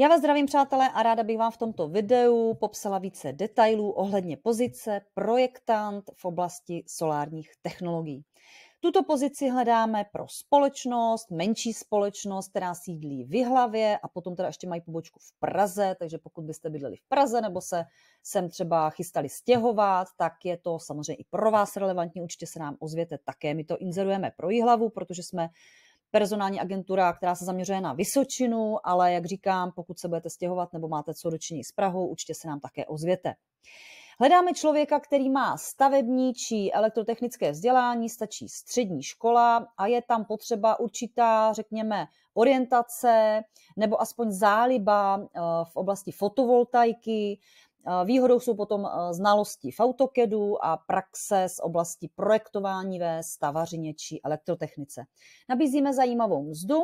Já vás zdravím, přátelé, a ráda bych vám v tomto videu popsala více detailů ohledně pozice projektant v oblasti solárních technologií. Tuto pozici hledáme pro společnost, menší společnost, která sídlí v Jihlavě a potom teda ještě mají pobočku v Praze, takže pokud byste bydleli v Praze nebo se sem třeba chystali stěhovat, tak je to samozřejmě i pro vás relevantní, určitě se nám ozvěte také, my to inzerujeme pro Jihlavu, protože jsme personální agentura, která se zaměřuje na Vysočinu, ale jak říkám, pokud se budete stěhovat nebo máte co dočiní s Prahou, určitě se nám také ozvěte. Hledáme člověka, který má stavební či elektrotechnické vzdělání, stačí střední škola a je tam potřeba určitá, řekněme, orientace nebo aspoň záliba eh, v oblasti fotovoltaiky Eh, výhodou jsou potom eh, znalosti v autokedu a praxe z oblasti projektování ve stavařině či elektrotechnice. Nabízíme zajímavou mzdu,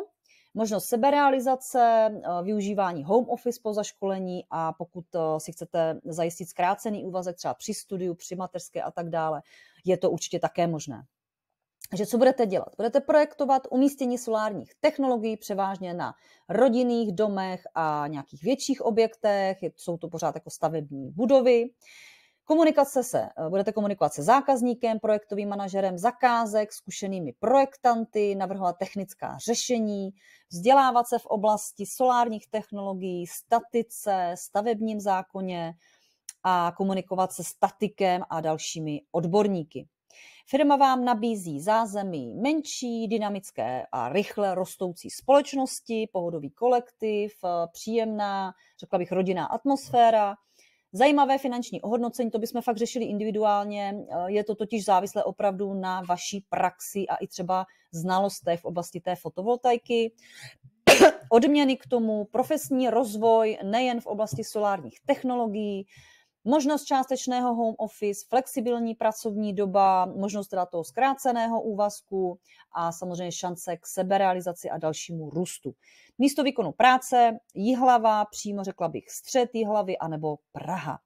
možnost seberealizace, eh, využívání home office po zaškolení a pokud si chcete zajistit zkrácený úvazek třeba při studiu, při mateřské a tak dále, je to určitě také možné že co budete dělat? Budete projektovat umístění solárních technologií převážně na rodinných domech a nějakých větších objektech, jsou to pořád jako stavební budovy. Komunikace se, eh, budete komunikovat se zákazníkem, projektovým manažerem zakázek, zkušenými projektanty, navrhovat technická řešení, vzdělávat se v oblasti solárních technologií, statice, stavebním zákoně a komunikovat se statikem a dalšími odborníky. Firma vám nabízí zázemí menší, dynamické a rychle rostoucí společnosti, pohodový kolektiv, eh, příjemná, řekla bych, rodinná atmosféra, Zajímavé finanční ohodnocení, to bychom fakt řešili individuálně. Eh, je to totiž závislé opravdu na vaší praxi a i třeba znalostech v oblasti té fotovoltaiky. Odměny k tomu, profesní rozvoj nejen v oblasti solárních technologií, možnost částečného home office, flexibilní pracovní doba, možnost teda toho zkráceného úvazku a samozřejmě šance k seberealizaci a dalšímu růstu. Místo výkonu práce, Jihlava, přímo řekla bych střed Jihlavy anebo Praha.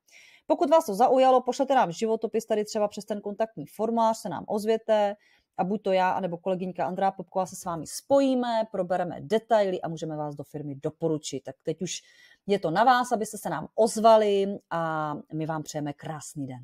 Pokud vás to zaujalo, pošlete nám životopis tady třeba přes ten kontaktní formulář, se nám ozvěte a buď to já, anebo kolegyňka Andrá Popková se s vámi spojíme, probereme detaily a můžeme vás do firmy doporučit. Tak teď už je to na vás, abyste se nám ozvali a my vám přejeme krásný den.